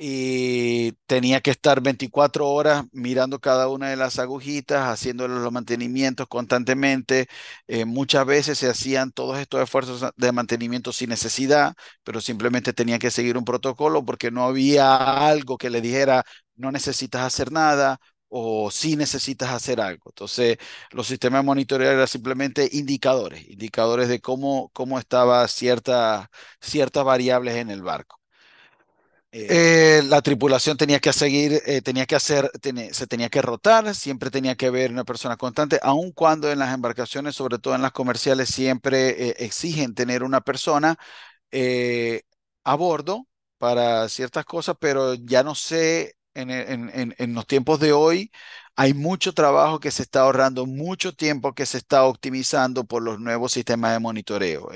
y tenía que estar 24 horas mirando cada una de las agujitas, haciendo los mantenimientos constantemente. Eh, muchas veces se hacían todos estos esfuerzos de mantenimiento sin necesidad, pero simplemente tenía que seguir un protocolo porque no había algo que le dijera no necesitas hacer nada o si sí necesitas hacer algo. Entonces, los sistemas de monitoreo eran simplemente indicadores, indicadores de cómo, cómo estaban cierta, ciertas variables en el barco. Eh, la tripulación tenía que seguir, eh, tenía que hacer, se tenía que rotar, siempre tenía que haber una persona constante, aun cuando en las embarcaciones, sobre todo en las comerciales, siempre eh, exigen tener una persona a bordo para ciertas cosas, pero ya no sé, en, los tiempos de hoy hay mucho trabajo que se está ahorrando, mucho tiempo que se está optimizando por los nuevos sistemas de monitoreo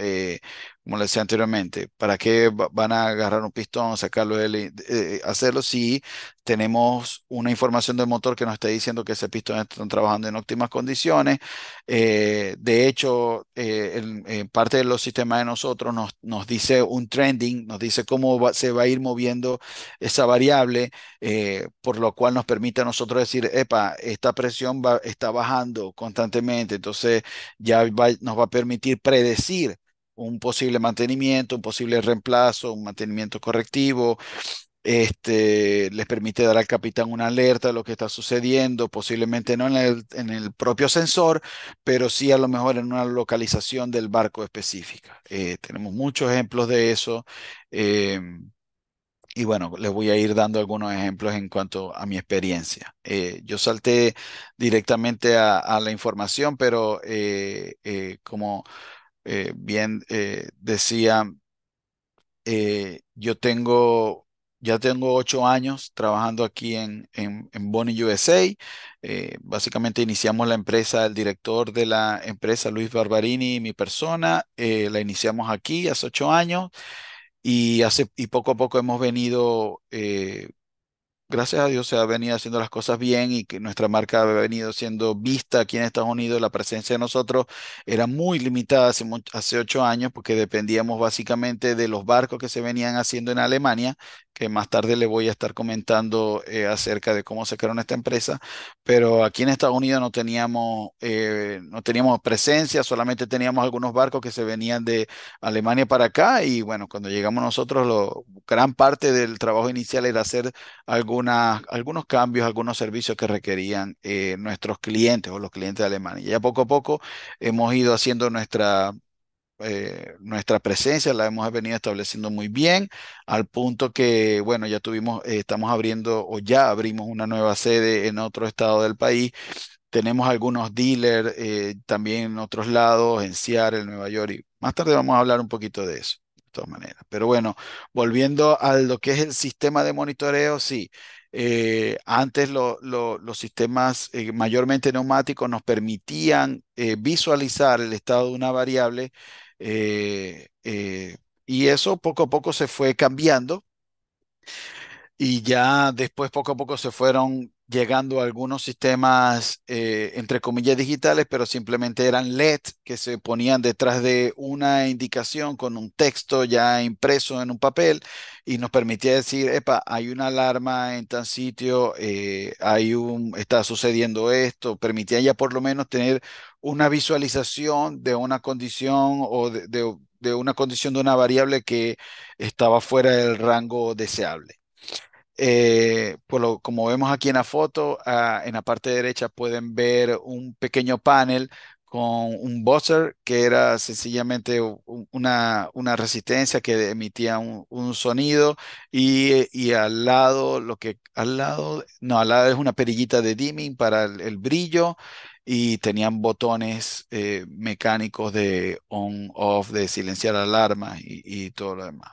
como le decía anteriormente, ¿para qué van a agarrar un pistón, sacarlo él eh, hacerlo si tenemos una información del motor que nos está diciendo que ese pistón está trabajando en óptimas condiciones? Eh, de hecho, eh, parte de los sistemas de nosotros nos, dice un trending, nos dice cómo se va a ir moviendo esa variable, por lo cual nos permite a nosotros decir, epa, esta presión está bajando constantemente, entonces ya nos va a permitir predecir un posible mantenimiento, un posible reemplazo, un mantenimiento correctivo. Este, les permite dar al capitán una alerta de lo que está sucediendo, posiblemente no en el, propio sensor, pero sí a lo mejor en una localización del barco específica. Eh, tenemos muchos ejemplos de eso. Eh, y bueno, les voy a ir dando algunos ejemplos en cuanto a mi experiencia. Eh, yo salté directamente a, la información, pero como eh, bien eh, decía, eh, yo tengo, ya tengo ocho años trabajando aquí en, en, USA. básicamente iniciamos la empresa, el director de la empresa, Luis Barbarini, y mi persona, la iniciamos aquí hace ocho años y, hace, y poco a poco hemos venido gracias a Dios se ha venido haciendo las cosas bien y que nuestra marca ha venido siendo vista aquí en Estados Unidos. La presencia de nosotros era muy limitada hace, ocho años porque dependíamos básicamente de los barcos que se venían haciendo en Alemania, que más tarde le voy a estar comentando eh, acerca de cómo se creó esta empresa. Pero aquí en Estados Unidos no teníamos, eh, no teníamos presencia, solamente teníamos algunos barcos que se venían de Alemania para acá y bueno, cuando llegamos nosotros, lo, gran parte del trabajo inicial era hacer algún algunos cambios, algunos servicios que requerían eh, nuestros clientes o los clientes de Alemania. Ya poco a poco hemos ido haciendo nuestra, eh, nuestra presencia, la hemos venido estableciendo muy bien, al punto que, bueno, ya tuvimos, eh, estamos abriendo o ya abrimos una nueva sede en otro estado del país. Tenemos algunos dealers también en otros lados, en Seattle, en Nueva York. Y más tarde vamos a hablar un poquito de eso todas maneras. Pero bueno, volviendo a lo que es el sistema de monitoreo, sí. Eh, antes los sistemas eh, mayormente neumáticos nos permitían eh, visualizar el estado de una variable y eso poco a poco se fue cambiando y ya después poco a poco se fueron llegando a algunos sistemas, eh, entre comillas, digitales, pero simplemente eran LED que se ponían detrás de una indicación con un texto ya impreso en un papel y nos permitía decir, epa, hay una alarma en tal sitio, eh, hay un, está sucediendo esto, permitía ya por lo menos tener una visualización de una condición o de una condición de una variable que estaba fuera del rango deseable. Eh, como vemos aquí en la foto, ah, en la parte derecha pueden ver un pequeño panel con un buzzer que era sencillamente una, resistencia que emitía un, sonido eh, y, al lado, lo que al lado, no, al lado es una perillita de dimming para el, brillo y tenían botones eh, mecánicos de on, off, de silenciar alarmas y, todo lo demás.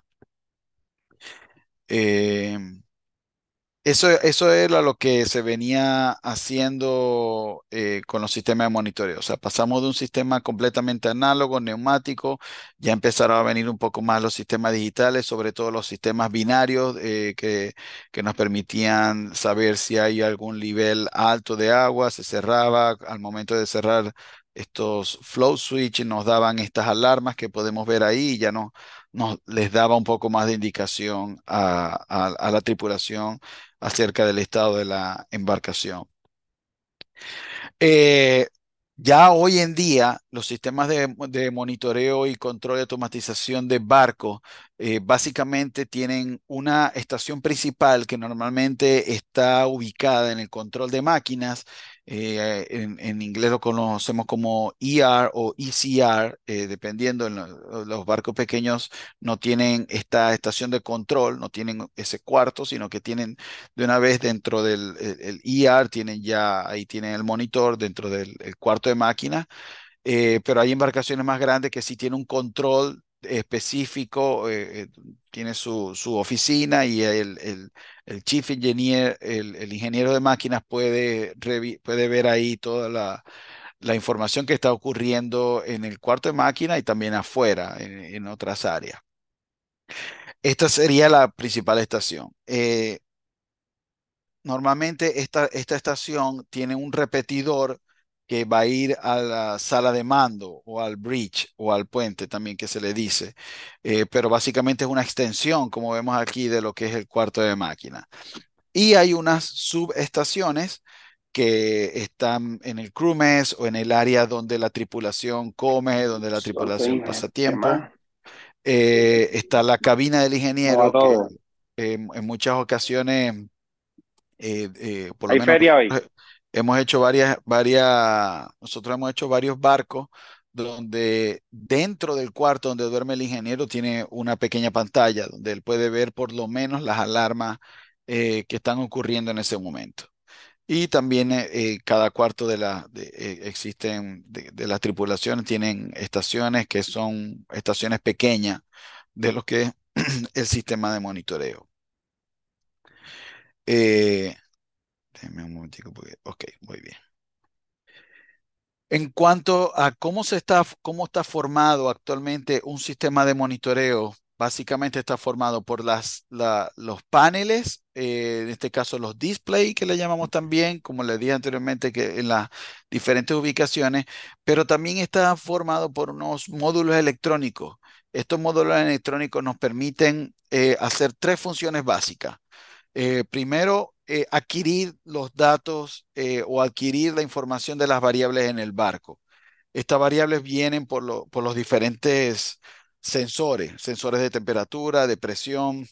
Eso, era lo que se venía haciendo eh, con los sistemas de monitoreo. O sea, pasamos de un sistema completamente análogo, neumático, ya empezaron a venir un poco más los sistemas digitales, sobre todo los sistemas binarios eh, que, que, nos permitían saber si hay algún nivel alto de agua, se cerraba al momento de cerrar. Estos flow switch nos daban estas alarmas que podemos ver ahí, ya no, nos les daba un poco más de indicación a la tripulación acerca del estado de la embarcación. Eh, ya hoy en día, los sistemas de, monitoreo y control de automatización de barco eh, básicamente tienen una estación principal que normalmente está ubicada en el control de máquinas eh, en, inglés lo conocemos como ER o ECR, eh, dependiendo, los barcos pequeños no tienen esta estación de control, no tienen ese cuarto, sino que tienen de una vez dentro del ER, tienen ya, ahí tienen el monitor dentro del cuarto de máquina, eh, pero hay embarcaciones más grandes que sí tienen un control específico, eh, eh, tiene su, oficina y el, el, el chief engineer, el, ingeniero de máquinas puede, puede ver ahí toda la, la, información que está ocurriendo en el cuarto de máquina y también afuera, en, otras áreas. Esta sería la principal estación. Eh, normalmente esta, esta estación tiene un repetidor que va a ir a la sala de mando o al bridge o al puente también que se le dice, eh, pero básicamente es una extensión, como vemos aquí, de lo que es el cuarto de máquina. Y hay unas subestaciones que están en el crew mess o en el área donde la tripulación come, donde la tripulación pasa tiempo. Eh, está la cabina del ingeniero, que en muchas ocasiones... Eh, por hay feria hoy hemos hecho varias, varias, nosotros hemos hecho varios barcos donde dentro del cuarto donde duerme el ingeniero tiene una pequeña pantalla donde él puede ver por lo menos las alarmas eh, que están ocurriendo en ese momento. Y también eh, eh, cada cuarto de las, existen de, de, las tripulaciones tienen estaciones que son estaciones pequeñas de lo que es el sistema de monitoreo un porque, ok, muy bien. En cuanto a cómo se está, cómo está formado actualmente un sistema de monitoreo, básicamente está formado por las, los paneles, eh, en este caso los displays que le llamamos también, como le dije anteriormente, que en las diferentes ubicaciones, pero también está formado por unos módulos electrónicos. Estos módulos electrónicos nos permiten eh, hacer tres funciones básicas. Eh, primero, eh, adquirir los datos eh, o adquirir la información de las variables en el barco. Estas variables vienen por, por los diferentes sensores, sensores de temperatura, de presión.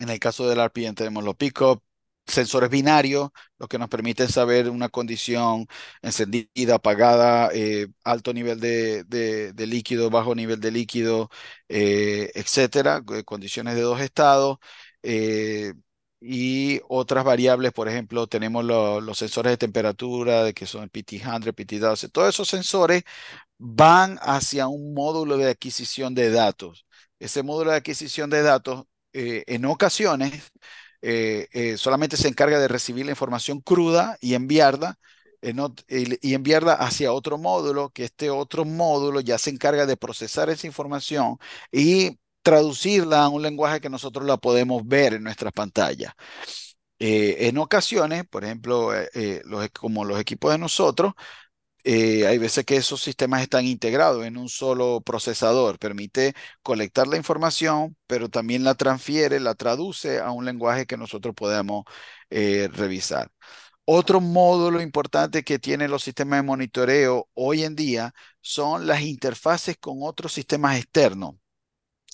En el caso del RPM tenemos los pickup, sensores binarios, lo que nos permite saber una condición encendida, apagada, alto nivel de, líquido, bajo nivel de líquido, etcétera, condiciones de dos estados y otras variables, por ejemplo, tenemos los sensores de temperatura, de que son PT100, PT12, todos esos sensores van hacia un módulo de adquisición de datos. Ese módulo de adquisición de datos, eh, en ocasiones, eh, eh, solamente se encarga de recibir la información cruda y enviarla, y enviarla hacia otro módulo, que este otro módulo ya se encarga de procesar esa información y traducirla a un lenguaje que nosotros la podemos ver en nuestras pantallas. Eh, en ocasiones, por ejemplo, eh, eh, e, como los equipos de nosotros, hay veces que esos sistemas están integrados en un solo procesador. Permite colectar la información, pero también la transfiere, la traduce a un lenguaje que nosotros podemos revisar. Otro módulo importante que tienen los sistemas de monitoreo hoy en día son las interfaces con otros sistemas externos.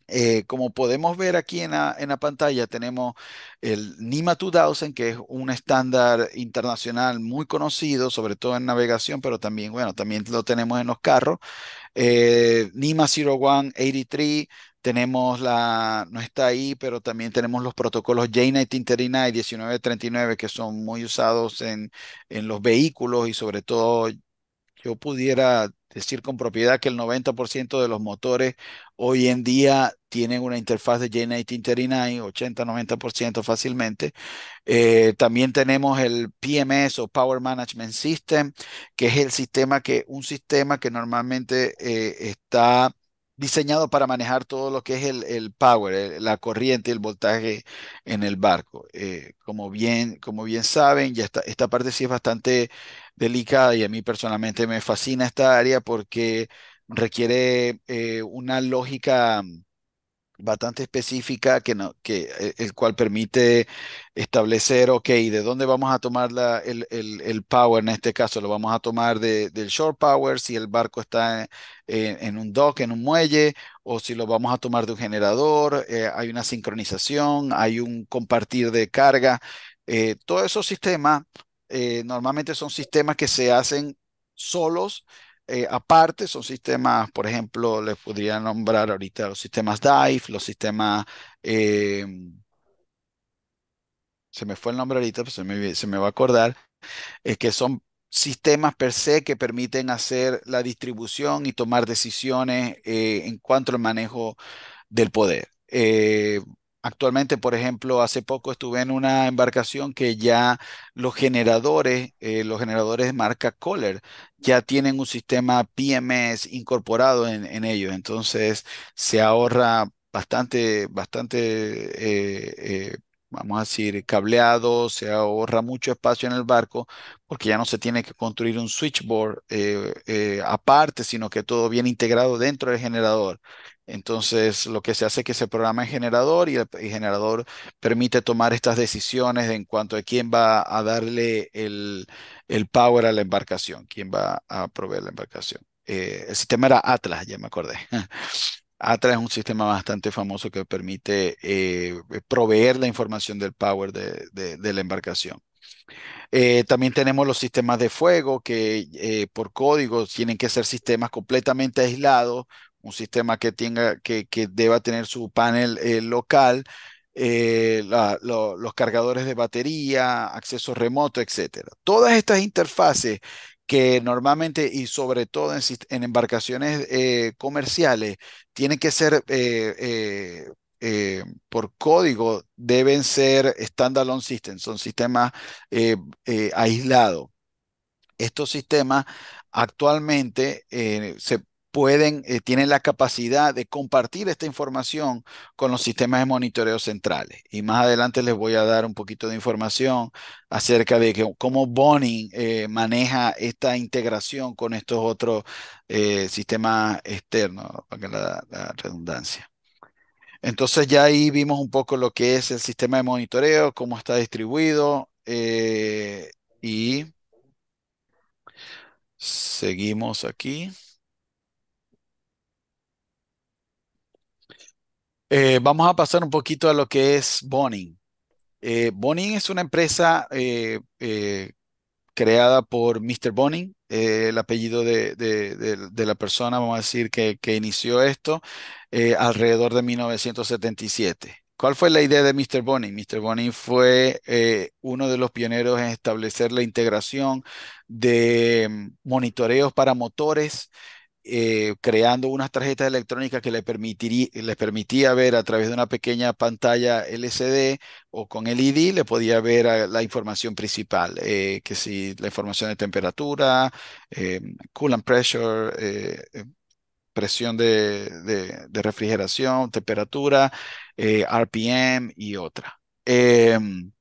Eh, como podemos ver aquí en la, pantalla, tenemos el NIMA 2000, que es un estándar internacional muy conocido, sobre todo en navegación, pero también, bueno, también lo tenemos en los carros. Eh, NIMA 0183, tenemos la, no está ahí, pero también tenemos los protocolos J1939 y 1939, que son muy usados en, en los vehículos y sobre todo yo pudiera decir con propiedad que el 90% de los motores hoy en día tienen una interfaz de J939, 80-90% fácilmente. Eh, también tenemos el PMS o Power Management System, que es el sistema que, un sistema que normalmente eh, está diseñado para manejar todo lo que es el, power, eh, la corriente, y el voltaje en el barco. como, bien, como bien saben, ya esta, esta parte sí es bastante delicada y a mí personalmente me fascina esta área porque requiere eh, una lógica bastante específica que, eh, el cual permite establecer, ok, ¿de dónde vamos a tomar la, el, power? En este caso, lo vamos a tomar del shore power si el barco está eh, en, un dock, en un muelle, o si lo vamos a tomar de un generador, hay una sincronización, hay un compartir de carga. todos esos sistemas eh, normalmente son sistemas que se hacen solos, eh, aparte, son sistemas, por ejemplo, les podría nombrar ahorita los sistemas DIVE, los sistemas... Eh, se me fue el nombre ahorita, se me, va a acordar, que son sistemas per se que permiten hacer la distribución y tomar decisiones en cuanto al manejo del poder. Actualmente, por ejemplo, hace poco estuve en una embarcación que ya los generadores, eh, los generadores de marca Kohler, ya tienen un sistema PMS incorporado en, ellos. Entonces, se ahorra bastante, bastante eh, eh, vamos a decir, cableado, se ahorra mucho espacio en el barco porque ya no se tiene que construir un switchboard eh, eh, aparte, sino que todo viene integrado dentro del generador. Entonces, lo que se hace es que se programa el generador y el, generador permite tomar estas decisiones en cuanto a quién va a darle el, power a la embarcación, quién va a proveer la embarcación. Eh, el sistema era Atlas, ya me acordé. Atra es un sistema bastante famoso que permite eh, proveer la información del power de, la embarcación. Eh, también tenemos los sistemas de fuego que eh, por código tienen que ser sistemas completamente aislados, un sistema que, tenga, que, deba tener su panel local, los cargadores de batería, acceso remoto, etc. Todas estas interfaces que normalmente y sobre todo en, embarcaciones eh, comerciales tienen que ser eh, eh, por código deben ser standalone systems, son sistemas aislados. Estos sistemas actualmente se eh, tienen la capacidad de compartir esta información con los sistemas de monitoreo centrales. Y más adelante les voy a dar un poquito de información acerca de cómo Bonin eh, maneja esta integración con estos otros eh, sistemas externos, para la, la redundancia. Entonces ya ahí vimos un poco lo que es el sistema de monitoreo, cómo está distribuido y seguimos aquí. Eh, vamos a pasar un poquito a lo que es Boning. Eh, Boning es una empresa eh, eh, creada por Mr. Boning, el apellido de, la persona, vamos a decir, que, inició esto alrededor de 1977. ¿Cuál fue la idea de Mr. Boning? Mr. Boning fue uno de los pioneros en establecer la integración de mm, monitoreos para motores eh, creando unas tarjetas electrónicas que le permitiría, les permitía ver a través de una pequeña pantalla LCD o con el ID, le podía ver la información principal, eh, que si la información de temperatura, eh, coolant pressure, presión de, refrigeración, temperatura, RPM y otra. Em,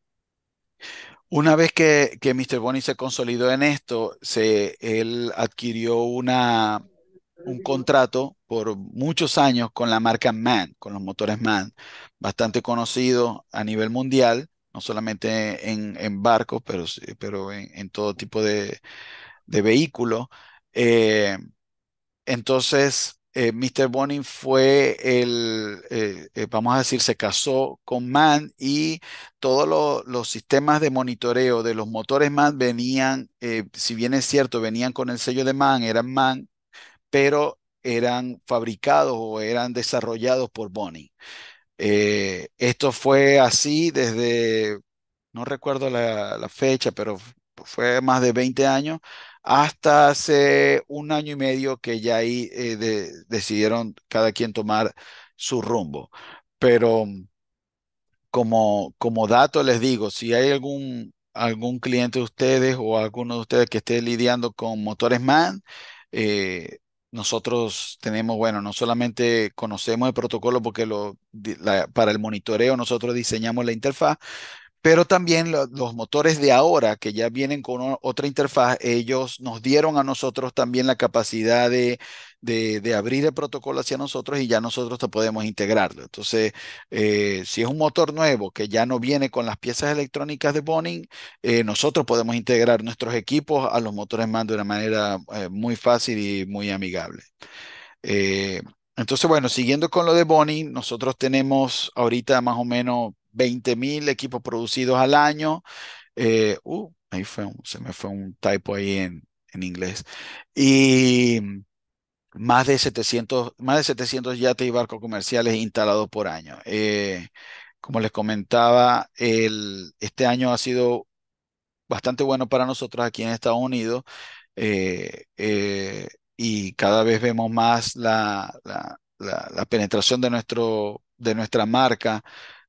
una vez que, que Mr. Bonnie se consolidó en esto, se, él adquirió una, un contrato por muchos años con la marca MAN, con los motores MAN, bastante conocido a nivel mundial, no solamente en, barcos, pero, pero en, todo tipo de, de vehículos. Eh, entonces, eh, Mr. Bonin fue el, eh, vamos a decir, se casó con MAN y todos los sistemas de monitoreo de los motores MAN venían, si bien es cierto, venían con el sello de MAN, eran MAN, pero eran fabricados o eran desarrollados por Bonnie. Eh, esto fue así desde, no recuerdo la, fecha, pero fue más de 20 años, hasta hace un año y medio que ya ahí eh, decidieron cada quien tomar su rumbo. Pero como, como dato les digo, si hay algún, algún cliente de ustedes o alguno de ustedes que esté lidiando con motores MAN, eh, nosotros tenemos, bueno, no solamente conocemos el protocolo porque lo, para el monitoreo nosotros diseñamos la interfaz, pero también los motores de ahora, que ya vienen con otra interfaz, ellos nos dieron a nosotros también la capacidad de, abrir el protocolo hacia nosotros y ya nosotros podemos integrarlo. Entonces, eh, si es un motor nuevo que ya no viene con las piezas electrónicas de Boning, eh, nosotros podemos integrar nuestros equipos a los motores MAN de una manera eh, muy fácil y muy amigable. entonces, bueno, siguiendo con lo de Boning, nosotros tenemos ahorita más o menos 20.000 equipos producidos al año. Eh, uh, ahí fue un, se me fue un typo ahí en, en inglés. Y más de 700, más de 700 yates y barcos comerciales instalados por año. Eh, como les comentaba, este año ha sido bastante bueno para nosotros aquí en Estados Unidos eh, y cada vez vemos más la, la, penetración de, nuestro, de nuestra marca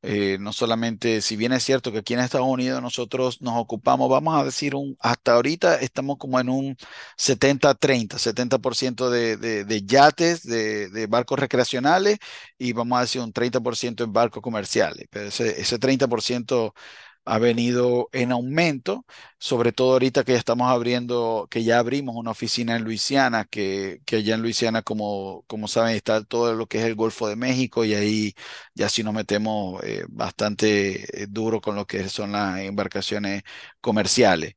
eh, no solamente, si bien es cierto que aquí en Estados Unidos nosotros nos ocupamos, vamos a decir, un, hasta ahorita estamos como en un 70-30, 70%, de, yates, de, barcos recreacionales y vamos a decir un 30% en barcos comerciales. Pero ese, ese 30% ha venido en aumento, sobre todo ahorita que ya estamos abriendo, que ya abrimos una oficina en Luisiana, que, que allá en Luisiana, como, como saben, está todo lo que es el Golfo de México y ahí ya sí nos metemos eh, bastante eh, duro con lo que son las embarcaciones comerciales.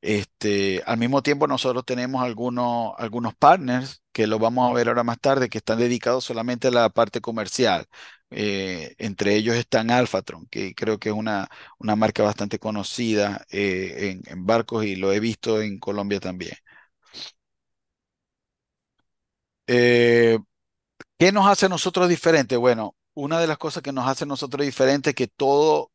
Este, al mismo tiempo, nosotros tenemos algunos, algunos partners que lo vamos a ver ahora más tarde, que están dedicados solamente a la parte comercial. Eh, entre ellos están Alphatron, que creo que es una, una marca bastante conocida eh, en, barcos y lo he visto en Colombia también. Eh, ¿Qué nos hace a nosotros diferente? Bueno, una de las cosas que nos hace a nosotros diferente es que todo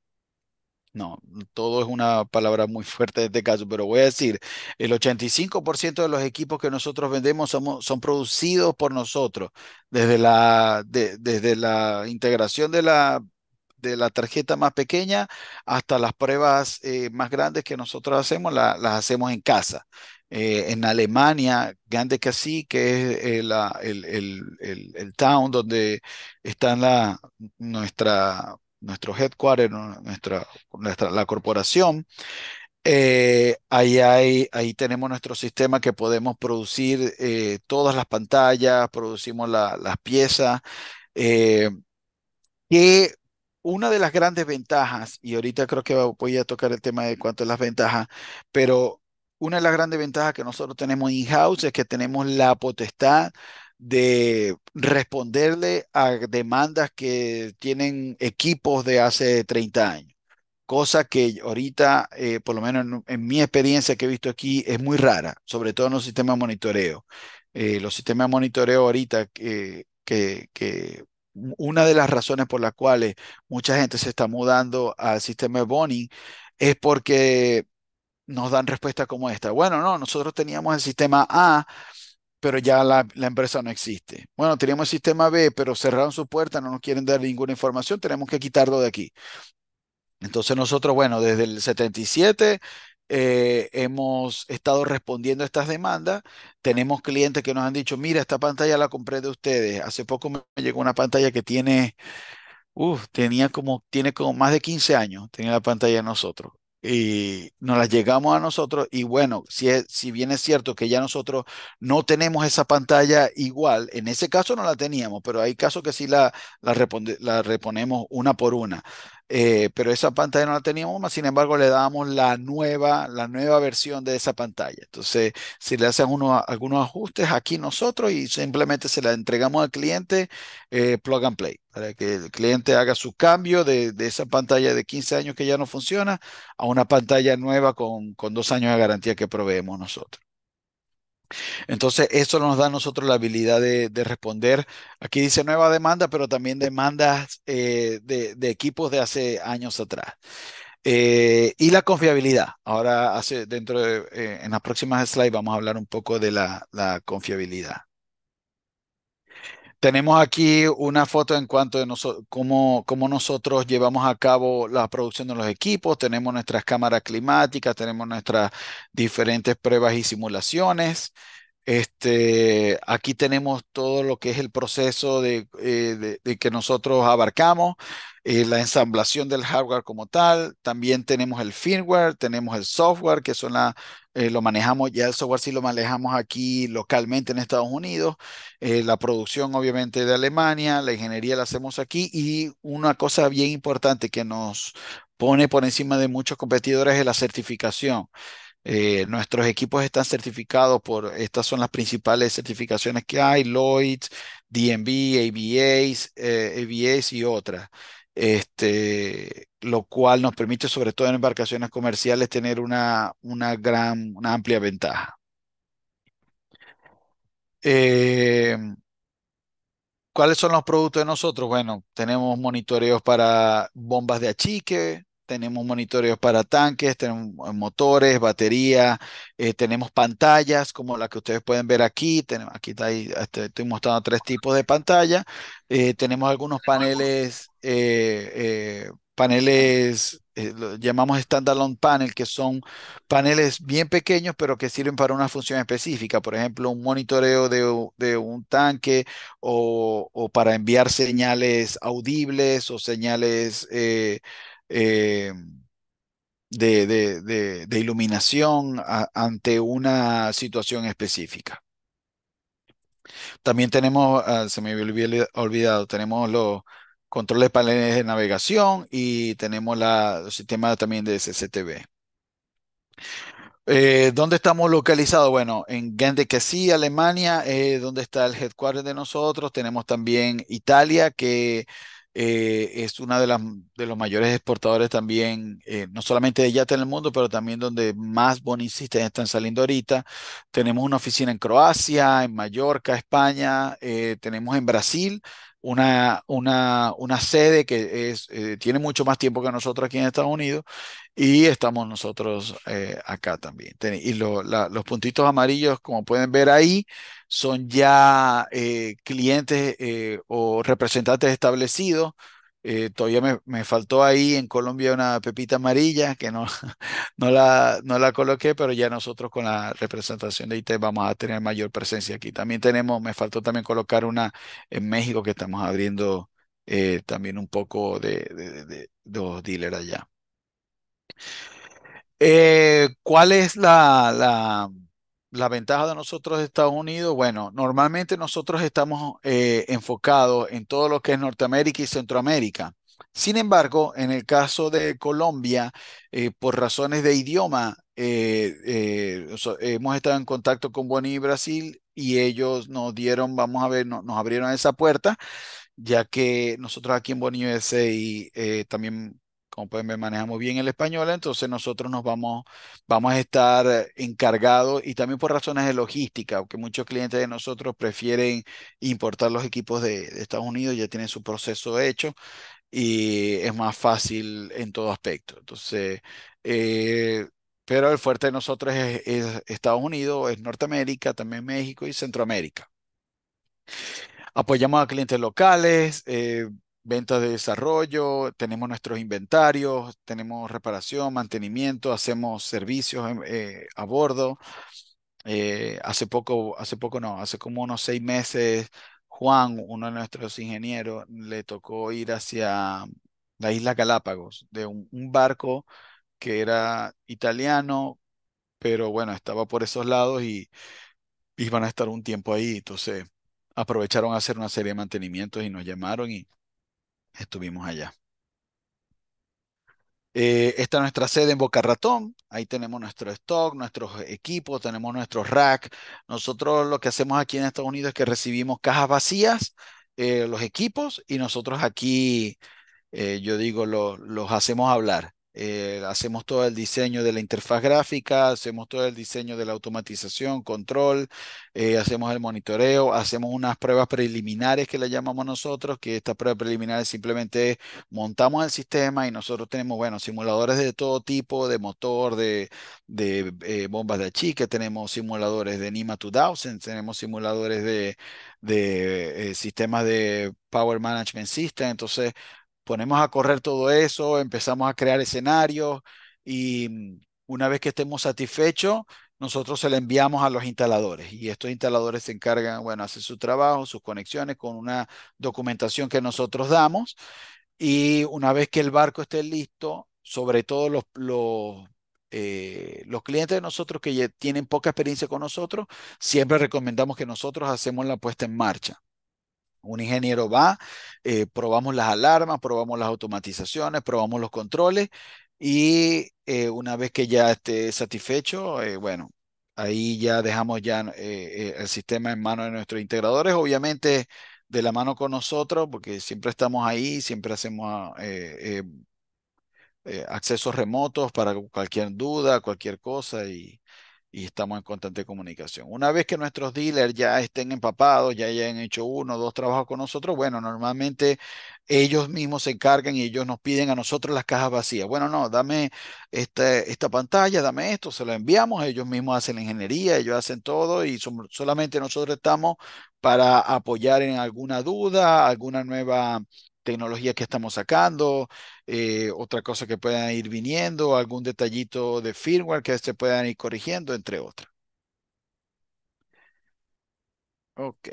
no, todo es una palabra muy fuerte en este caso, pero voy a decir, el 85% de los equipos que nosotros vendemos son producidos por nosotros, desde la, desde la integración de la, de la tarjeta más pequeña hasta las pruebas eh, más grandes que nosotros hacemos, las hacemos en casa. Eh, en Alemania, que así que es eh, el, el, town donde están la, nuestra nuestro headquarter, nuestra, nuestra la corporación. Eh, ahí, hay, ahí tenemos nuestro sistema que podemos producir eh, todas las pantallas, producimos las piezas. Eh, que una de las grandes ventajas, y ahorita creo que voy a tocar el tema de cuánto es las ventajas, pero una de las grandes ventajas que nosotros tenemos in-house es que tenemos la potestad de responderle a demandas que tienen equipos de hace 30 años. Cosa que ahorita, eh, por lo menos en, mi experiencia que he visto aquí, es muy rara, sobre todo en los sistemas de monitoreo. Eh, los sistemas de monitoreo ahorita eh, que, que una de las razones por las cuales mucha gente se está mudando al sistema de Bonnie es porque nos dan respuestas como esta. Bueno, no, nosotros teníamos el sistema A pero ya la, empresa no existe. Bueno, teníamos el sistema B, pero cerraron su puerta, no nos quieren dar ninguna información, tenemos que quitarlo de aquí. Entonces nosotros, bueno, desde el 77 eh, hemos estado respondiendo a estas demandas. Tenemos clientes que nos han dicho, mira, esta pantalla la compré de ustedes. Hace poco me llegó una pantalla que tiene, uff, tenía como, tiene como más de 15 años, tenía la pantalla de nosotros y nos las llegamos a nosotros y bueno, si, es, si bien es cierto que ya nosotros no tenemos esa pantalla igual, en ese caso no la teníamos, pero hay casos que sí la, la reponemos una por una. Eh, pero esa pantalla no la teníamos más, sin embargo le damos la nueva, la nueva versión de esa pantalla. Entonces, si le hacen algunos ajustes aquí nosotros y simplemente se la entregamos al cliente eh, plug and play, para que el cliente haga su cambio de, esa pantalla de 15 años que ya no funciona a una pantalla nueva con, con dos años de garantía que proveemos nosotros. Entonces, eso nos da a nosotros la habilidad de, responder. Aquí dice nueva demanda, pero también demandas eh, de, equipos de hace años atrás. Eh, y la confiabilidad. Ahora, dentro de, eh, en las próximas slides vamos a hablar un poco de la confiabilidad. Tenemos aquí una foto en cuanto a cómo, cómo, nosotros llevamos a cabo la producción de los equipos, tenemos nuestras cámaras climáticas, tenemos nuestras diferentes pruebas y simulaciones. Este, aquí tenemos todo lo que es el proceso de eh, que nosotros abarcamos. Eh, la ensamblación del hardware como tal, también tenemos el firmware, tenemos el software, que son eh, lo manejamos, ya el software sí lo manejamos aquí localmente en Estados Unidos, eh, la producción obviamente de Alemania, la ingeniería la hacemos aquí y una cosa bien importante que nos pone por encima de muchos competidores es la certificación. nuestros equipos están certificados por, estas son las principales certificaciones que hay, ...Lloyd, DB, ABAs, ABAs y otras este, lo cual nos permite, sobre todo en embarcaciones comerciales, tener una, una gran, una amplia ventaja. Em, ¿Cuáles son los productos de nosotros? Bueno, tenemos monitoreos para bombas de achique, tenemos monitoreos para tanques, tenemos eh, motores, batería, eh, tenemos pantallas como la que ustedes pueden ver aquí, tenemos, aquí este, estoy mostrando tres tipos de pantalla, eh, tenemos algunos paneles, paneles, llamamos standalone panel, que son paneles bien pequeños pero que sirven para una función específica, por ejemplo, un monitoreo de, un tanque o, o, para enviar señales audibles o señales eh, de, iluminación ante una situación específica. También tenemos, ah, se me había olvidado, tenemos los controles paneles de navegación y tenemos la, sistema también de CCTV. Eh, ¿Dónde estamos localizados? Bueno, en sí Alemania, eh, donde está el headquarter de nosotros. Tenemos también Italia, que eh, es una de las de los mayores exportadores también, eh, no solamente de yate en el mundo, pero también donde más bonicistas están saliendo ahorita. Tenemos una oficina en Croacia, en Mallorca, España, eh, tenemos en Brasil una, sede que eh, tiene mucho más tiempo que nosotros aquí en Estados Unidos y estamos nosotros eh, acá también. y los puntitos amarillos, como pueden ver ahí, son ya eh, clientes o representantes establecidos eh, todavía me, faltó ahí en Colombia una pepita amarilla que no, no, la, no la coloqué, pero ya nosotros con la representación de IT vamos a tener mayor presencia aquí. También tenemos, me faltó también colocar una en México que estamos abriendo eh, también un poco de, de, los dealers allá. Eh, ¿Cuál es la la ventaja de nosotros de Estados Unidos, bueno, normalmente nosotros estamos eh, enfocados en todo lo que es Norteamérica y Centroamérica. Sin embargo, en el caso de Colombia, eh, por razones de idioma, eh, hemos estado en contacto con y Brasil y ellos nos dieron, vamos a ver, nos abrieron esa puerta, ya que nosotros aquí en y USA también como pueden ver, manejamos bien el español, entonces nosotros nos vamos, vamos a estar eh, encargados y también por razones de logística, aunque muchos clientes de nosotros prefieren importar los equipos de, Estados Unidos, ya tienen su proceso hecho y es más fácil en todo aspecto. Entonces, eh, pero el fuerte de nosotros es, Estados Unidos, es Norteamérica, también México y Centroamérica. Apoyamos a clientes locales, eh, ventas de desarrollo, tenemos nuestros inventarios, tenemos reparación, mantenimiento, hacemos servicios em, eh, a bordo. Eh, hace poco, hace poco no, hace como unos seis meses, Juan, uno de nuestros ingenieros, le tocó ir hacia la isla Galápagos de un barco que era italiano, pero bueno, estaba por esos lados y iban a estar un tiempo ahí, entonces aprovecharon a hacer una serie de mantenimientos y nos llamaron y estuvimos allá. Eh, esta es nuestra sede en Boca Ratón. Ahí tenemos nuestro stock, nuestros equipos, tenemos nuestro rack. Nosotros lo que hacemos aquí en Estados Unidos es que recibimos cajas vacías, eh, los equipos, y nosotros aquí, eh, yo digo, los hacemos hablar. Eh, hacemos todo el diseño de la interfaz gráfica, hacemos todo el diseño de la automatización, control, eh, hacemos el monitoreo, hacemos unas pruebas preliminares que le llamamos nosotros, que estas pruebas preliminares simplemente montamos el sistema y nosotros tenemos, bueno, simuladores de todo tipo, de motor, de, de eh, bombas de achique, tenemos simuladores de NIMA 2000, tenemos simuladores de, de sistemas de Power Management System, entonces ponemos a correr todo eso, empezamos a crear escenarios y una vez que estemos satisfechos, nosotros se lo enviamos a los instaladores y estos instaladores se encargan, bueno, hacen su trabajo, sus conexiones con una documentación que nosotros damos y una vez que el barco esté listo, sobre todo los, los, eh, los clientes de nosotros que tienen poca experiencia con nosotros, siempre recomendamos que nosotros hacemos la puesta en marcha. Un ingeniero va, eh, probamos las alarmas, probamos las automatizaciones, probamos los controles y eh, una vez que ya esté satisfecho, eh, bueno, ahí ya dejamos ya el sistema en manos de nuestros integradores, obviamente de la mano con nosotros, porque siempre estamos ahí, siempre hacemos accesos remotos para cualquier duda, cualquier cosa y y estamos en constante comunicación. Una vez que nuestros dealers ya estén empapados, ya hayan hecho uno o dos trabajos con nosotros, bueno, normalmente ellos mismos se encargan y ellos nos piden a nosotros las cajas vacías. Bueno, no, dame esta, esta pantalla, dame esto, se lo enviamos, ellos mismos hacen la ingeniería, ellos hacen todo y solamente nosotros estamos para apoyar en alguna duda, alguna nueva tecnología que estamos sacando, eh, otra cosa que puedan ir viniendo, algún detallito de firmware que se puedan ir corrigiendo, entre otras. Ok.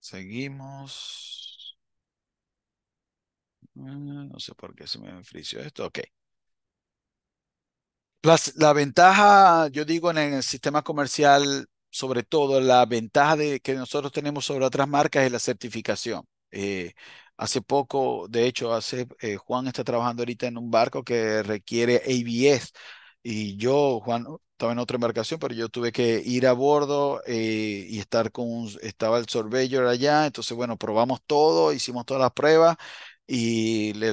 Seguimos. Ah, no sé por qué se me frició esto. Ok. la ventaja, yo digo, en el sistema comercial, sobre todo, la ventaja que nosotros tenemos sobre otras marcas es la certificación. Eh, Hace poco, de hecho, hace, eh, Juan está trabajando ahorita en un barco que requiere ABS. Y yo, Juan, estaba en otra embarcación, pero yo tuve que ir a bordo eh, y estar con, un, estaba el surveyor allá. Entonces, bueno, probamos todo, hicimos todas las pruebas y, le,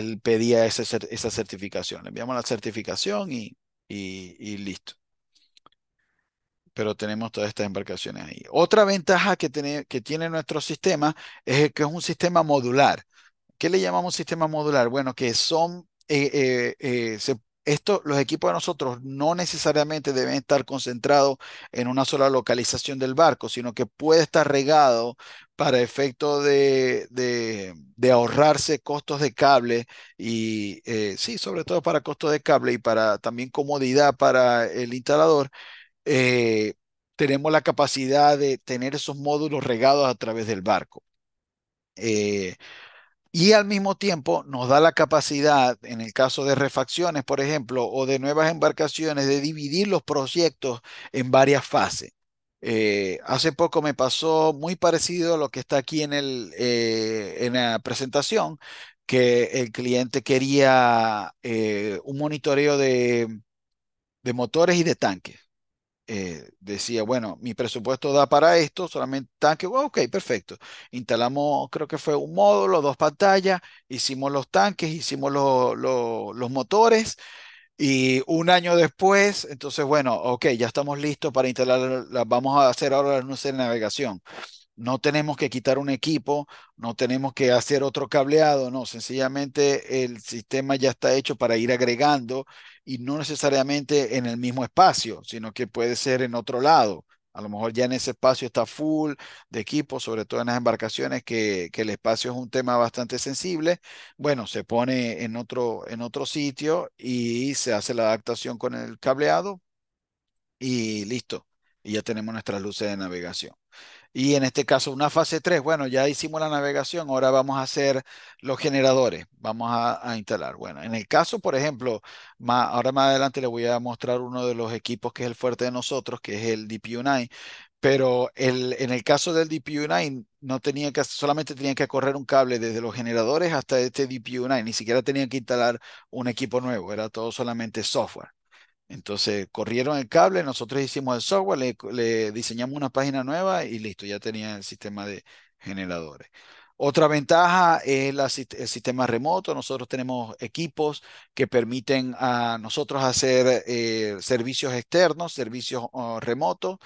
él pedía esa, esa certificación. Le enviamos la certificación y, y listo pero tenemos todas estas embarcaciones ahí. Otra ventaja que tiene, que tiene nuestro sistema es que es un sistema modular. ¿Qué le llamamos sistema modular? Bueno, que son, eh, eh, eh, los equipos de nosotros no necesariamente deben estar concentrados en una sola localización del barco, sino que puede estar regado para efecto de, de, ahorrarse costos de cable y sí, sobre todo para costos de cable y para también comodidad para el instalador eh, tenemos la capacidad de tener esos módulos regados a través del barco. Eh, y al mismo tiempo nos da la capacidad, en el caso de refacciones, por ejemplo, o de nuevas embarcaciones, de dividir los proyectos en varias fases. Eh, hace poco me pasó muy parecido a lo que está aquí en, el, en la presentación, que el cliente quería un monitoreo de motores y de tanques. Eh, decía, bueno, mi presupuesto da para esto, solamente tanque, oh, ok, perfecto. Instalamos, creo que fue un módulo, dos pantallas, hicimos los tanques, hicimos los motores y un año después, entonces, bueno, ok, ya estamos listos para instalar, vamos a hacer ahora la luz de navegación. No tenemos que quitar un equipo, no tenemos que hacer otro cableado, no, sencillamente el sistema ya está hecho para ir agregando y no necesariamente en el mismo espacio, sino que puede ser en otro lado. A lo mejor ya en ese espacio está full de equipos, sobre todo en las embarcaciones, que, el espacio es un tema bastante sensible. Bueno, se pone en otro, en otro sitio y se hace la adaptación con el cableado y listo. Y ya tenemos nuestras luces de navegación. Y en este caso, una fase 3, bueno, ya hicimos la navegación, ahora vamos a hacer los generadores, vamos a, instalar. Bueno, en el caso, por ejemplo, ahora más adelante les voy a mostrar uno de los equipos que es el fuerte de nosotros, que es el DPU9, pero el, en el caso del DPU9 no tenía que, solamente tenían que correr un cable desde los generadores hasta este DPU9, ni siquiera tenían que instalar un equipo nuevo, era todo solamente software. Entonces corrieron el cable, nosotros hicimos el software, le, diseñamos una página nueva y listo, ya tenía el sistema de generadores. Otra ventaja es el sistema remoto. Nosotros tenemos equipos que permiten a nosotros hacer eh, servicios externos, servicios oh, remotos.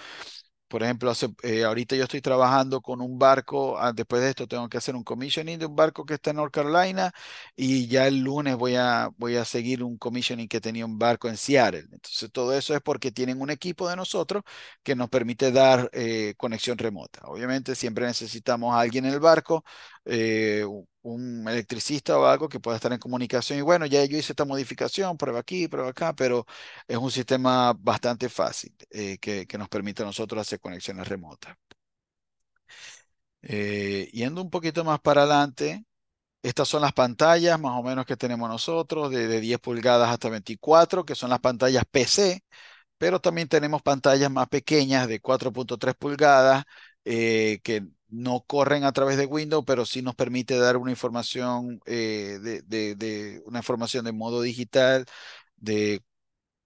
Por ejemplo, eh, ahorita yo estoy trabajando con un barco, ah, después de esto tengo que hacer un commissioning de un barco que está en North Carolina y ya el lunes voy a, voy a seguir un commissioning que tenía un barco en Seattle. Entonces, todo eso es porque tienen un equipo de nosotros que nos permite dar eh, conexión remota. Obviamente, siempre necesitamos a alguien en el barco, eh, un electricista o algo que pueda estar en comunicación y bueno, ya yo hice esta modificación, prueba aquí, prueba acá, pero es un sistema bastante fácil eh, que, nos permite a nosotros hacer conexiones remotas. Eh, yendo un poquito más para adelante, estas son las pantallas más o menos que tenemos nosotros, de, 10 pulgadas hasta 24, que son las pantallas PC, pero también tenemos pantallas más pequeñas de 4.3 pulgadas, eh, que no corren a través de Windows, pero sí nos permite dar una información eh, de, una información de modo digital, de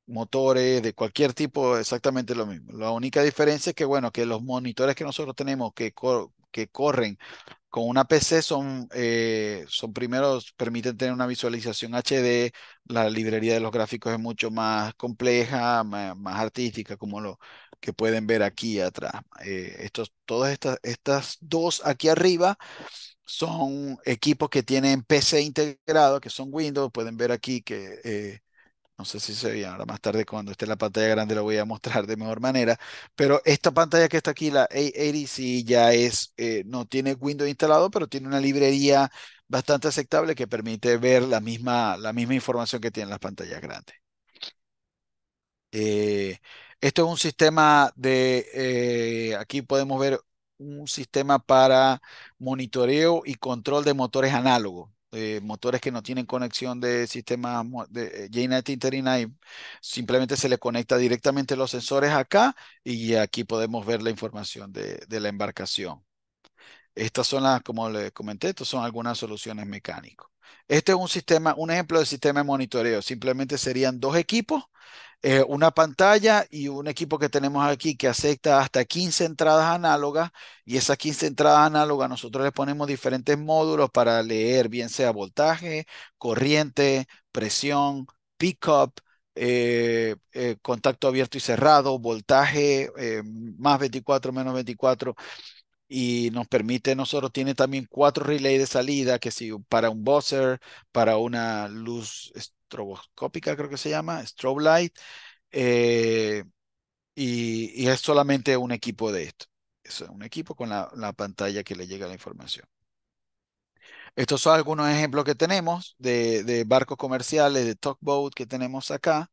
motores, de cualquier tipo, exactamente lo mismo. La única diferencia es que, bueno, que los monitores que nosotros tenemos que, que corren con una PC son, eh, son primeros permiten tener una visualización HD, la librería de los gráficos es mucho más compleja, más, artística, como lo que pueden ver aquí atrás. Eh, estos, todas estas, estas dos aquí arriba son equipos que tienen PC integrado, que son Windows, pueden ver aquí que eh, no sé si se veía, ahora más tarde cuando esté la pantalla grande lo voy a mostrar de mejor manera, pero esta pantalla que está aquí, la A80, ya es, eh, no tiene Windows instalado, pero tiene una librería bastante aceptable que permite ver la misma, la misma información que tienen las pantallas grandes. Eh, esto es un sistema de, eh, aquí podemos ver un sistema para monitoreo y control de motores análogos. Eh, motores que no tienen conexión de sistema de JNet eh, interina simplemente se le conecta directamente los sensores acá y aquí podemos ver la información de, de la embarcación. Estas son las, como les comenté, estas son algunas soluciones mecánicas. Este es un sistema, un ejemplo de sistema de monitoreo. Simplemente serían dos equipos eh, una pantalla y un equipo que tenemos aquí que acepta hasta 15 entradas análogas y esas 15 entradas análogas nosotros le ponemos diferentes módulos para leer, bien sea voltaje, corriente, presión, pickup, eh, eh, contacto abierto y cerrado, voltaje más 24, menos 24 y nos permite nosotros tiene también cuatro relays de salida que si para un buzzer, para una luz estroboscópica, creo que se llama, strobe light, eh, y, es solamente un equipo de esto. Es un equipo con la, pantalla que le llega la información. Estos son algunos ejemplos que tenemos de, barcos comerciales, de tugboat que tenemos acá.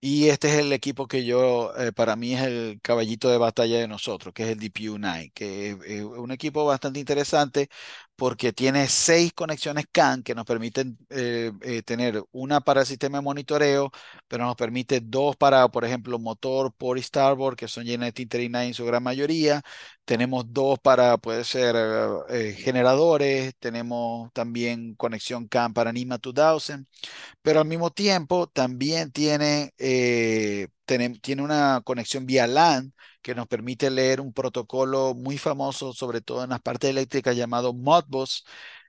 Y este es el equipo que yo, eh, para mí es el caballito de batalla de nosotros, que es el DPU-9, que es, un equipo bastante interesante porque tiene seis conexiones CAN que nos permiten eh, eh, tener una para el sistema de monitoreo, pero nos permite dos para, por ejemplo, motor por starboard, que son llenas de en su gran mayoría. Tenemos dos para, puede ser, eh, generadores. Tenemos también conexión CAN para NIMA 2000. Pero al mismo tiempo, también tiene, tiene, tiene una conexión vía LAN que nos permite leer un protocolo muy famoso, sobre todo en las partes eléctricas, llamado Modbus,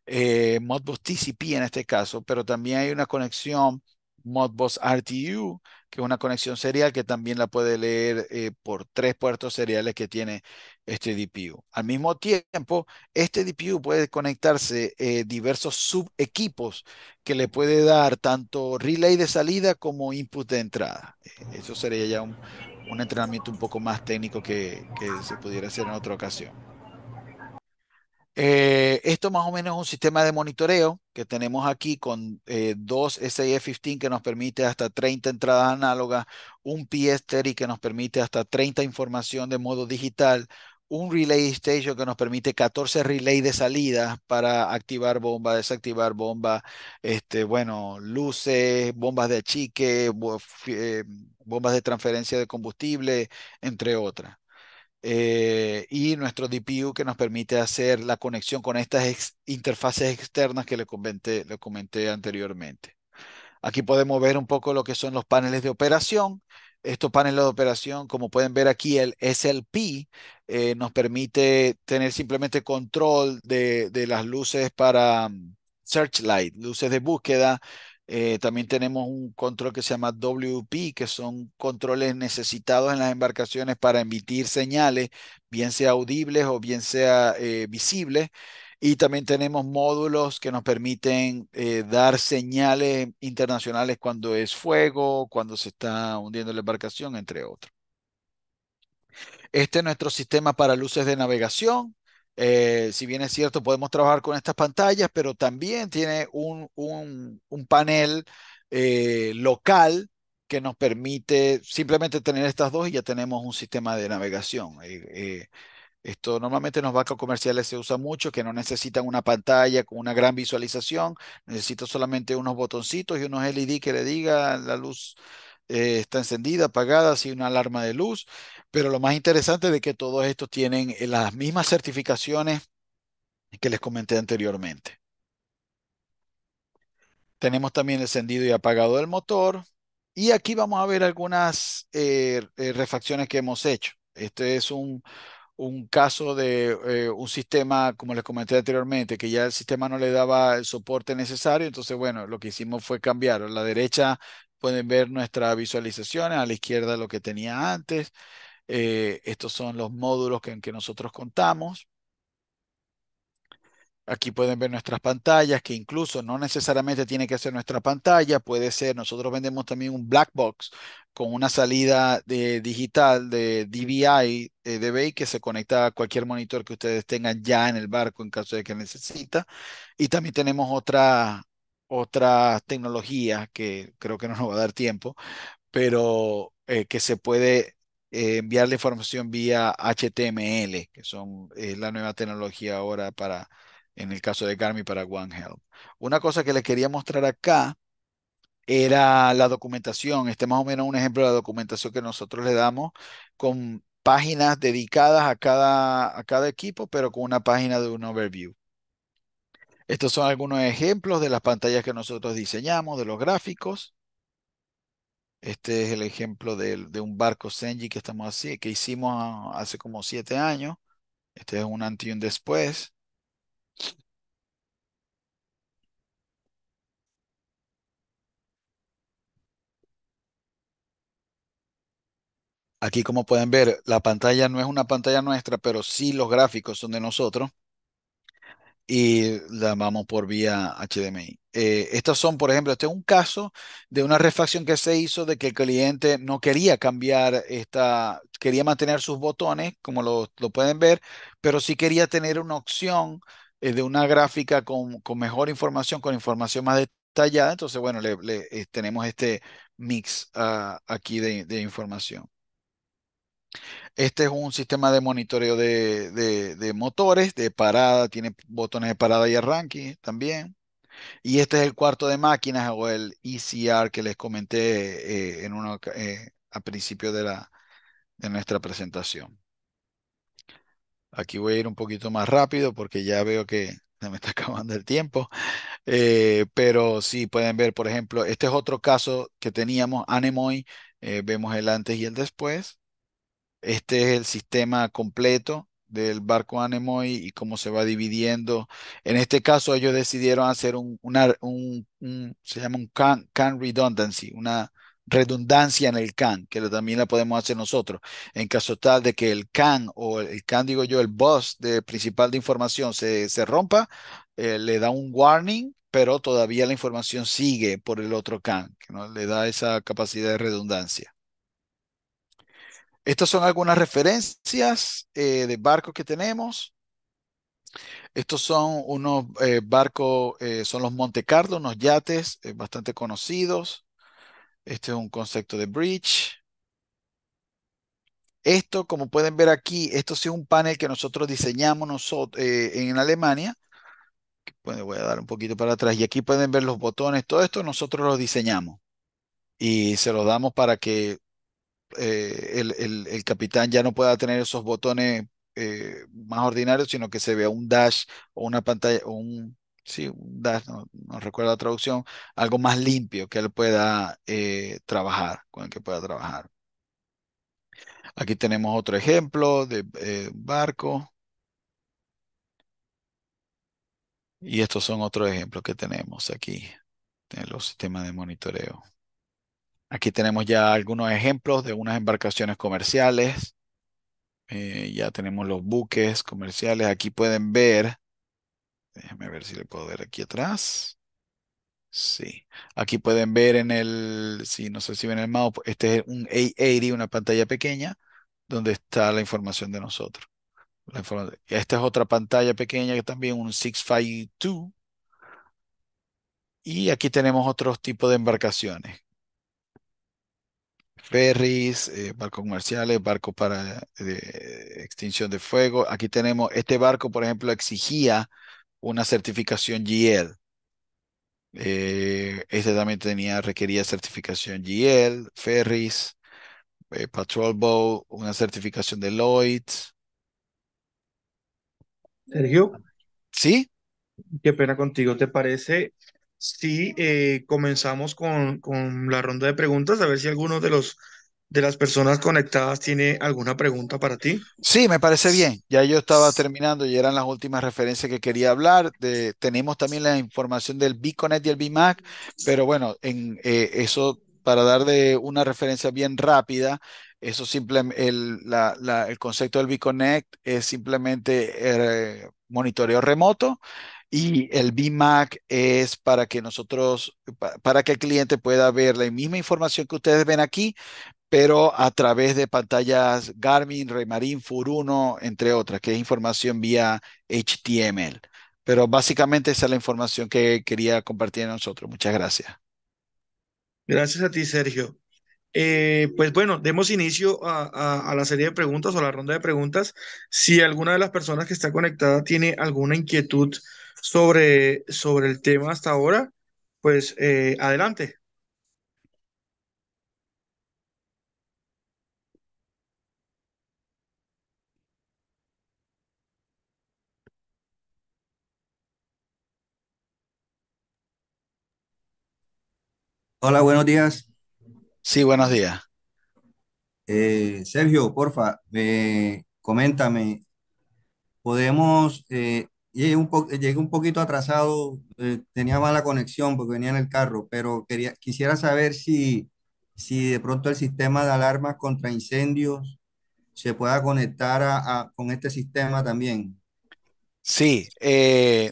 eh, Modbus TCP en este caso, pero también hay una conexión Modbus RTU, que es una conexión serial que también la puede leer eh, por tres puertos seriales que tiene este DPU. Al mismo tiempo, este DPU puede conectarse eh, diversos subequipos que le puede dar tanto relay de salida como input de entrada. E, eso sería ya un, un entrenamiento un poco más técnico que, se pudiera hacer en otra ocasión. Eh, esto más o menos es un sistema de monitoreo que tenemos aquí con eh, dos SIF-15 que nos permite hasta 30 entradas análogas, un PSTERI que nos permite hasta 30 información de modo digital, un relay station que nos permite 14 relay de salida para activar bomba, desactivar bomba, este, bueno, luces, bombas de achique, bombas de transferencia de combustible, entre otras. Eh, y nuestro DPU que nos permite hacer la conexión con estas interfaces externas que le le comenté anteriormente. Aquí podemos ver un poco lo que son los paneles de operación estos paneles de operación, como pueden ver aquí, el SLP eh, nos permite tener simplemente control de, las luces para mm, searchlight, luces de búsqueda. Eh, también tenemos un control que se llama WP, que son controles necesitados en las embarcaciones para emitir señales, bien sea audibles o bien sea eh, visibles. Y también tenemos módulos que nos permiten eh, dar señales internacionales cuando es fuego, cuando se está hundiendo la embarcación, entre otros. Este es nuestro sistema para luces de navegación. Eh, si bien es cierto, podemos trabajar con estas pantallas, pero también tiene un, panel eh, local que nos permite simplemente tener estas dos y ya tenemos un sistema de navegación. Esto normalmente en los bancos comerciales se usa mucho, que no necesitan una pantalla con una gran visualización, necesito solamente unos botoncitos y unos LED que le diga la luz eh, está encendida, apagada, así una alarma de luz. Pero lo más interesante de que todos estos tienen eh, las mismas certificaciones que les comenté anteriormente. Tenemos también encendido y apagado el motor. Y aquí vamos a ver algunas eh, refacciones que hemos hecho. Este es un un caso de eh, un sistema, como les comenté anteriormente, que ya el sistema no le daba el soporte necesario, entonces bueno, lo que hicimos fue cambiar. A la derecha pueden ver nuestras visualizaciones, a la izquierda lo que tenía antes. Eh, estos son los módulos en que nosotros contamos. Aquí pueden ver nuestras pantallas, que incluso no necesariamente tiene que ser nuestra pantalla, puede ser, nosotros vendemos también un black box con una salida de, digital de DVI, eh, de que se conecta a cualquier monitor que ustedes tengan ya en el barco en caso de que necesita. Y también tenemos otra, otra tecnología que creo que no nos va a dar tiempo, pero eh, que se puede eh, enviar la información vía HTML, que son la nueva tecnología ahora para en el caso de Garmin para One Health. Una cosa que les quería mostrar acá era la documentación. Este más o menos un ejemplo de la documentación que nosotros le damos con páginas dedicadas a cada, a cada equipo, pero con una página de un overview. Estos son algunos ejemplos de las pantallas que nosotros diseñamos, de los gráficos. Este es el ejemplo de, un barco Senji que estamos así, que hicimos hace como siete años. Este es un antes y un después. Aquí, como pueden ver, la pantalla no es una pantalla nuestra, pero sí los gráficos son de nosotros y la vamos por vía HDMI. Eh, estas son, por ejemplo, este es un caso de una refacción que se hizo de que el cliente no quería cambiar esta, quería mantener sus botones, como lo, lo pueden ver, pero sí quería tener una opción es eh, de una gráfica con, mejor información, con información más detallada. Entonces, bueno, eh, tenemos este mix ah, aquí de, información. Este es un sistema de monitoreo de, motores, de parada, tiene botones de parada y arranque también. Y este es el cuarto de máquinas o el ECR que les comenté eh, en a principio de, de nuestra presentación. Aquí voy a ir un poquito más rápido porque ya veo que se me está acabando el tiempo. Eh, pero sí, pueden ver, por ejemplo, este es otro caso que teníamos, Anemoy. Eh, vemos el antes y el después. Este es el sistema completo del barco Anemoy y cómo se va dividiendo. En este caso, ellos decidieron hacer un, una, se llama un can, can redundancy, una redundancia en el can, que también la podemos hacer nosotros. En caso tal de que el can o el can, digo yo, el bus de, principal de información se, rompa, eh, le da un warning, pero todavía la información sigue por el otro can, que ¿no? le da esa capacidad de redundancia. Estas son algunas referencias eh, de barcos que tenemos. Estos son unos eh, barcos, son los Monte unos yates bastante conocidos. Este es un concepto de bridge. Esto, como pueden ver aquí, esto sí es un panel que nosotros diseñamos nosotros, eh, en Alemania. Voy a dar un poquito para atrás. Y aquí pueden ver los botones. Todo esto nosotros los diseñamos. Y se los damos para que eh, el, capitán ya no pueda tener esos botones eh, más ordinarios, sino que se vea un dash o una pantalla o un sí, das, no, la traducción, algo más limpio que él pueda eh, trabajar, con el que pueda trabajar. Aquí tenemos otro ejemplo de eh, barco. Y estos son otros ejemplos que tenemos aquí en los sistemas de monitoreo. Aquí tenemos ya algunos ejemplos de unas embarcaciones comerciales. Eh, ya tenemos los buques comerciales. Aquí pueden ver déjame ver si le puedo ver aquí atrás. Sí, aquí pueden ver en el, si no sé si ven el mouse, este es un A80, una pantalla pequeña, donde está la información de nosotros. Esta es otra pantalla pequeña que también un 652. Y aquí tenemos otros tipos de embarcaciones. Ferries, eh, barcos comerciales, barcos para eh, extinción de fuego. Aquí tenemos, este barco, por ejemplo, exigía una certificación GL. Eh, este también tenía, requería certificación GL, Ferris, eh, Patrol Boat, una certificación de Lloyd Sergio. ¿Sí? Qué pena contigo. ¿Te parece si eh, comenzamos con, con la ronda de preguntas? A ver si alguno de los de las personas conectadas tiene alguna pregunta para ti. Sí, me parece bien. Ya yo estaba terminando y eran las últimas referencias que quería hablar. tenemos también la información del B-Connect y el B-Mac, pero bueno, en eh, eso para dar de una referencia bien rápida, eso simplemente el, concepto del B-Connect es simplemente eh, monitoreo remoto. Y el B-Mac es para que nosotros, para que el cliente pueda ver la misma información que ustedes ven aquí, pero a través de pantallas Garmin, Raymarine, Furuno, entre otras, que es información vía HTML. Pero básicamente esa es la información que quería compartir con nosotros. Muchas gracias. Gracias a ti, Sergio. Eh, pues bueno, demos inicio a, la serie de preguntas o la ronda de preguntas. Si alguna de las personas que está conectada tiene alguna inquietud sobre, sobre el tema hasta ahora, pues eh, adelante. Hola, buenos días. Sí, buenos días. Eh, Sergio, porfa, eh, coméntame, podemos, eh, llegué, un poquito atrasado, eh, tenía mala conexión porque venía en el carro, pero quería, quisiera saber si, si de pronto el sistema de alarmas contra incendios se pueda conectar con este sistema también. Sí,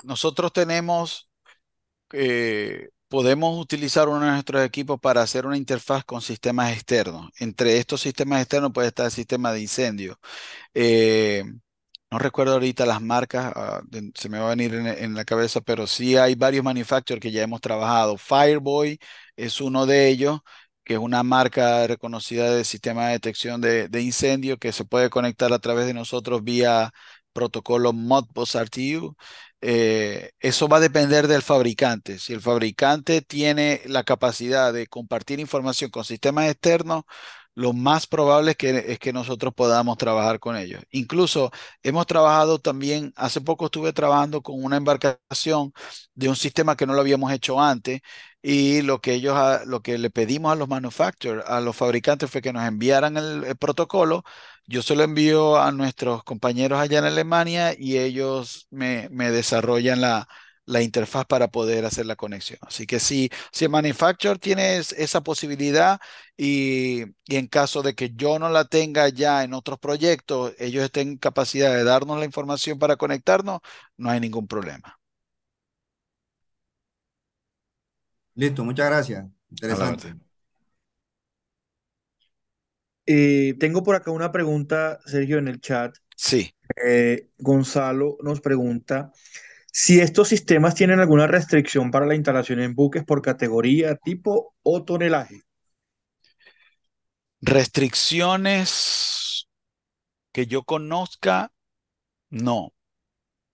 nosotros tenemos eh, podemos utilizar uno de nuestros equipos para hacer una interfaz con sistemas externos. Entre estos sistemas externos puede estar el sistema de incendio. Eh, no recuerdo ahorita las marcas, ah, se me va a venir en, la cabeza, pero sí hay varios manufacturers que ya hemos trabajado. Fireboy es uno de ellos, que es una marca reconocida de sistema de detección de, de incendio que se puede conectar a través de nosotros vía protocolo Modbus RTU. Eh, eso va a depender del fabricante. Si el fabricante tiene la capacidad de compartir información con sistemas externos, lo más probable es que, nosotros podamos trabajar con ellos. Incluso hemos trabajado también, hace poco estuve trabajando con una embarcación de un sistema que no lo habíamos hecho antes y lo que ellos, lo que le pedimos a los manufacturers, a los fabricantes fue que nos enviaran el protocolo yo se lo envío a nuestros compañeros allá en Alemania y ellos me, desarrollan la, interfaz para poder hacer la conexión. Así que si, si el manufacturer tiene esa posibilidad y, en caso de que yo no la tenga ya en otros proyectos, ellos estén en capacidad de darnos la información para conectarnos, no hay ningún problema. Listo, muchas gracias. Interesante. Eh, tengo por acá una pregunta, Sergio, en el chat. Sí. Eh, Gonzalo nos pregunta si estos sistemas tienen alguna restricción para la instalación en buques por categoría, tipo o tonelaje. Restricciones que yo conozca, no.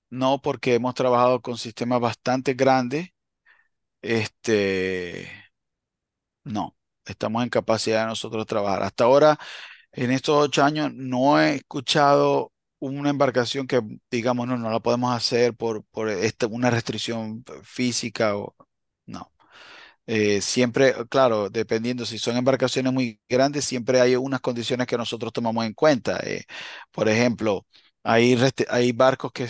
No, porque hemos trabajado con sistemas bastante grandes. Este, no estamos en capacidad de nosotros trabajar. Hasta ahora, en estos ocho años, no he escuchado una embarcación que digamos no, no la podemos hacer por, por este, una restricción física o no. Eh, siempre, claro, dependiendo si son embarcaciones muy grandes, siempre hay unas condiciones que nosotros tomamos en cuenta. Eh, por ejemplo, hay, hay barcos que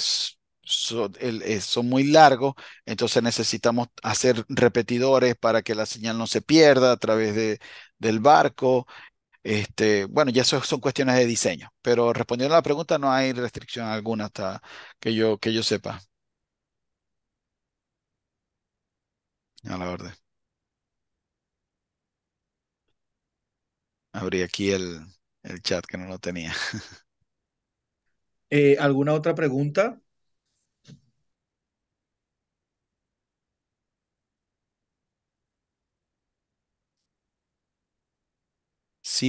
eh, son, muy largos, entonces necesitamos hacer repetidores para que la señal no se pierda a través de, del barco. Este, bueno, ya eso son cuestiones de diseño, pero respondiendo a la pregunta no hay restricción alguna hasta que yo, que yo sepa. A la orden. Abrí aquí el, chat que no lo tenía. Eh, ¿alguna otra pregunta?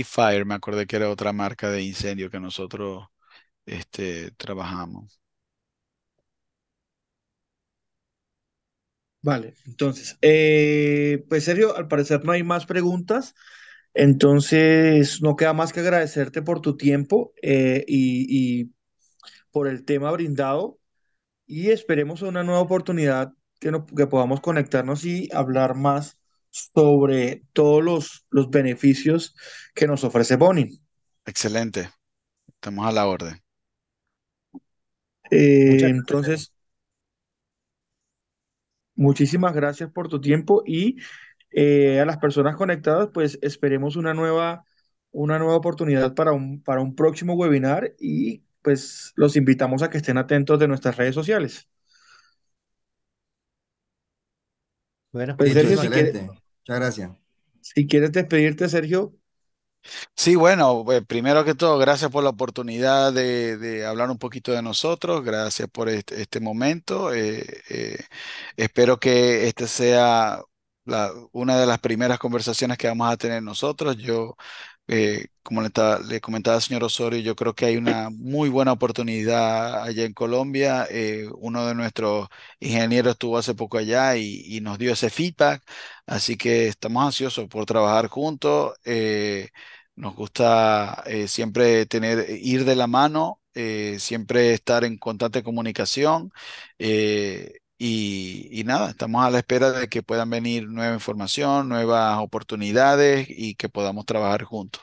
Fire me acordé que era otra marca de incendio que nosotros este, trabajamos. Vale, entonces, eh, pues Sergio, al parecer no hay más preguntas, entonces no queda más que agradecerte por tu tiempo eh, y, por el tema brindado y esperemos una nueva oportunidad que, que podamos conectarnos y hablar más sobre todos los, los beneficios que nos ofrece Bonin Excelente. Estamos a la orden. Eh, entonces, muchísimas gracias por tu tiempo y eh, a las personas conectadas, pues esperemos una nueva, una nueva oportunidad para un, para un próximo webinar y pues los invitamos a que estén atentos de nuestras redes sociales. Bueno, pues, Muchas gracias. Si quieres despedirte, Sergio. Sí, bueno, pues primero que todo, gracias por la oportunidad de, hablar un poquito de nosotros, gracias por este, momento. Eh, eh, espero que esta sea la, una de las primeras conversaciones que vamos a tener nosotros. Yo eh, como le, comentaba el señor Osorio, yo creo que hay una muy buena oportunidad allá en Colombia. Eh, uno de nuestros ingenieros estuvo hace poco allá y, nos dio ese feedback, así que estamos ansiosos por trabajar juntos. Eh, nos gusta siempre tener, ir de la mano, siempre estar en constante comunicación. Y, nada, estamos a la espera de que puedan venir nueva información, nuevas oportunidades y que podamos trabajar juntos.